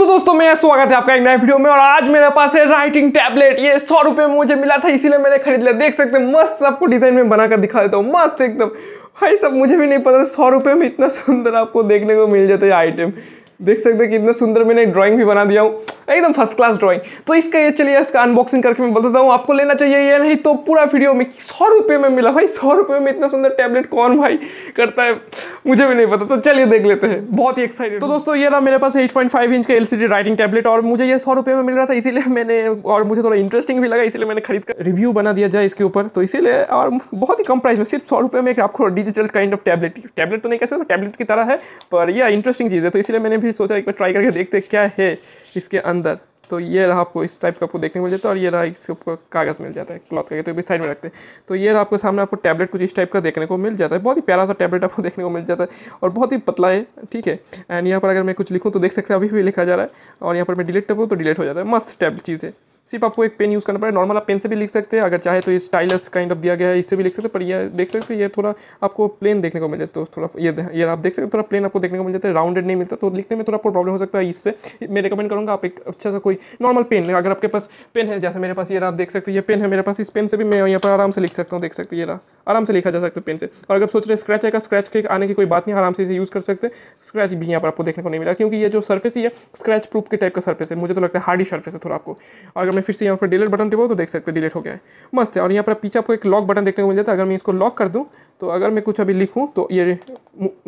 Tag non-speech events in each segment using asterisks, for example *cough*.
तो दोस्तों मैं स्वागत है आपका एक नए वीडियो में और आज मेरे पास है राइटिंग टैबलेट ये सौ रुपये में मुझे मिला था इसीलिए मैंने खरीद लिया देख सकते हैं मस्त आपको डिजाइन में बनाकर दिखा देता हूँ मस्त एकदम भाई सब मुझे भी नहीं पता सौ रुपये में इतना सुंदर आपको देखने को मिल जाता है आइटम देख सकते हैं कितना सुंदर मैंने ड्राइंग भी बना दिया हूँ एकदम फर्स्ट क्लास ड्राइंग तो इसका ये चलिए इसका अनबॉक्सिंग करके मैं बताता हूँ आपको लेना चाहिए या नहीं तो पूरा वीडियो में सौ रुपये में मिला भाई सौ रुपये में इतना सुंदर टैबलेट कौन भाई करता है मुझे भी नहीं पता तो चलिए देख लेते हैं बहुत ही एक्साइटेड तो दोस्तों ये ना मेरे पास एट पॉइंट फाइव इंच का एल राइटिंग टैबलेट और मुझे ये सौ रुपये में मिल रहा था इसीलिए मैंने और मुझे थोड़ा इंटरेस्टिंग भी लगा इसलिए मैंने खरीद कर रिव्यू बना दिया जाए इसके ऊपर तो इसीलिए और बहुत ही कम प्राइस में सिर्फ सौ रुपये में एक आपको digital kind of tablet tablet तो नहीं कह सकता टैबलेट की तरह है पर यह इंटरेस्टिंग चीज़ है तो इसलिए मैंने भी सोचा एक बार ट्राई करके देखते क्या है इसके अंदर तो ये रहा आपको इस टाइप का आपको देखने को मिल जाता है और ये रहा इसके आपको कागज़ मिल जाता है क्लॉथ का तो भी साइड में रखते हैं तो ये रहा आपको सामने आपको टैबलेट कुछ इस टाइप का देखने को मिल जाता है बहुत ही प्यारा सा टैबलेट आपको *laughs* देखने को मिल जाता है और बहुत ही पतला है ठीक है एंड यहाँ पर अगर मैं कुछ लिखूँ तो देख सकते हैं अभी भी लिखा जा रहा है और यहाँ पर मैं डिलीट टपूँ तो डिलीट हो जाता है मस्त टैब चीज़ है सिर्फ आपको एक पेन यूज़ करना पड़ेगा नॉर्मल आप पेन से भी लिख सकते हैं अगर चाहे तो ये स्टाइलस काइंड ऑफ दिया गया है इससे भी लिख सकते हैं पर ये देख सकते हैं ये थोड़ा आपको प्लेन देखने को मिल जाता है तो थोड़ा ये ये आप देख सकते हैं थोड़ा प्लेन आपको देखने को मिल जाता है राउंडेड नहीं मिलता तो लिखने में थोड़ा आपको प्रॉब्लम हो सकता है इससे मैं रिकमेंड करूँगा आप एक अच्छा सा कोई नॉर्मल पेन अगर आपके पास पेन है जैसे मेरे पास ये आप देख सकते हैं ये पेन है मेरे पास इस पेन से भी मैं यहाँ पर आराम से लिख सकता हूँ देख सकते ये आराम से लिखा जा सकता है पेन से और अगर सोच रहे स्क्रैच आएगा स्क्रैच के आने की कोई बात नहीं आराम से इसे यूज़ कर सकते हैं स्क्रैच भी यहाँ पर आपको देखने को नहीं मिला क्योंकि ये जो सर्फेस ही है स्क्रैच प्रूफ के टाइप का सर्फेस है मुझे तो लगता है हार्डी सर्फेस है थोड़ा आपको और अगर मैं फिर से यहाँ पर डिलीट बटन टिपाऊँ तो देख सकते हैं डिलीट हो गया है मस्त है और यहाँ पर पीछे आपको एक लॉक बटन देखने को मिल जाता है अगर मैं इसको लॉक कर दूँ तो अगर मैं कुछ अभी लिखूँ तो ये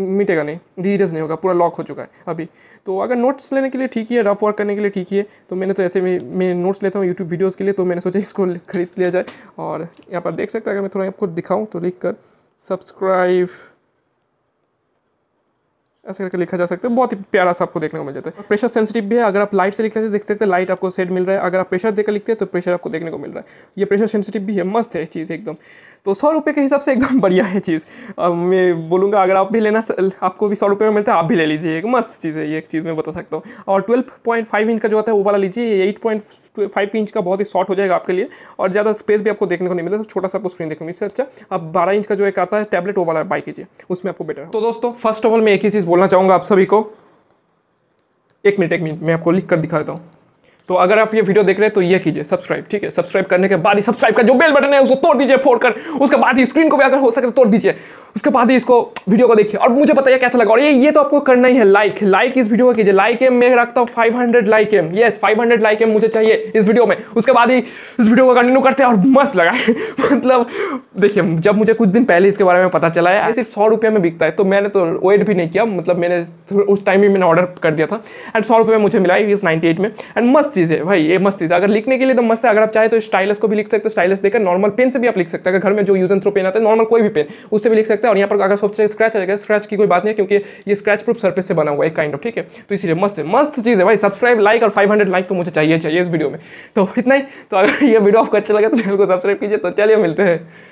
मिटेगा नहीं रीरेज नहीं होगा पूरा लॉक हो चुका है अभी तो अगर नोट्स लेने के लिए ठीक है रफ वर्क करने के लिए ठीक है तो मैंने तो ऐसे में मैं नोट्स लेता हूँ यूट्यूब वीडियोज़ के लिए तो मैंने सोचा इसको खरीद लिया जाए और यहाँ पर देख सकते हैं अगर मैं थोड़ा आपको दिखाऊँ तो लिख कर सब्सक्राइब ऐसे करके लिखा जा सकता है बहुत ही प्यारा सा आपको देखने को मिल जाता है प्रेशर सेंसिटिव भी है अगर आप लाइट से लिखते हैं देख सकते हैं लाइट आपको सेट मिल रहा है अगर आप प्रेशर देकर लिखते हैं तो प्रेशर आपको देखने को मिल रहा है ये प्रेशर सेंसिटिव भी है मस्त है चीज़ एकदम तो सौ रुपये के हिसाब से एकदम बढ़िया है चीज़ मैं बोलूँगा अगर आप भी लेना आपको भी सौ रुपये में मिलता है आप भी ले लीजिए एक मस्त चीज़ है ये एक चीज़ मैं बता सकता हूँ और ट्वेल्व पॉइंट फाइव इंच का जो होता है वो वाला लीजिए एट पॉइंट फाइव इंच का बहुत ही शॉर्ट हो जाएगा आपके लिए और ज़्यादा स्पेस भी आपको देखने को नहीं मिलता तो छोटा सा आपको स्क्रीन देखने को इससे अच्छा आप बारह इंच का जो एक आता है टैबलेट वो वाला बाई कीजिए उसमें आपको बेटर तो दोस्तों फर्स्ट ऑफ ऑल मैं एक ही चीज़ बोलना चाहूँगा आप सभी को एक मिनट एक मिनट मैं आपको लिख कर दिखा देता हूँ तो अगर आप ये वीडियो देख रहे हैं तो ये कीजिए सब्सक्राइब ठीक है सब्सक्राइब करने के बाद ही सब्सक्राइब का जो बेल बटन है उसको तोड़ दीजिए फोड़ कर उसके बाद ही स्क्रीन को भी अगर हो सके तो तोड़ दीजिए उसके बाद ही इसको वीडियो को देखिए और मुझे बताइए कैसा लगा और ये ये तो आपको करना ही है लाइक लाइक इस वीडियो को कीजिए लाइक एम मैं रखता हूँ five like um yes five like um मुझे चाहिए इस वीडियो में उसके बाद ही इस वीडियो को कंटिन्यू करते हैं और मस्त लगा *laughs* मतलब देखिए जब मुझे कुछ दिन पहले इसके बारे में पता चला है सिर्फ सौ रुपये में बिकता है तो मैंने तो वेट भी नहीं किया मतलब मैंने उस टाइम ही मैंने ऑर्डर कर दिया था एंड सौ रुपये में मुझे मिला है इस नाइन्टी में एंड मस्त मस्त चीज़ है भाई ये मस्त चीज़ है अगर लिखने के लिए तो मस्त है अगर आप चाहे तो स्टाइलस को भी लिख सकते हो स्टाइलस देकर नॉर्मल पेन से भी आप लिख सकते हैं अगर घर में जो यूज थ्रो पेन आता है नॉर्मल कोई भी पेन उससे भी लिख सकते हैं और यहाँ पर अगर सबसे स्क्रैच आएगा स्क्रैच की कोई बात नहीं क्योंकि ये स्क्रैच प्रूफ सर्फेस से बना हुआ है काइंड ऑफ ठीक है तो इसलिए मस्त है मस्त चीज़ है भाई सब्सक्राइब लाइक और फाइव लाइक तो मुझे चाहिए चाहिए इस वीडियो में तो इतना ही तो अगर ये वीडियो आपको अच्छा लगा तो चैनल को सब्सक्राइब कीजिए तो चलिए मिलते हैं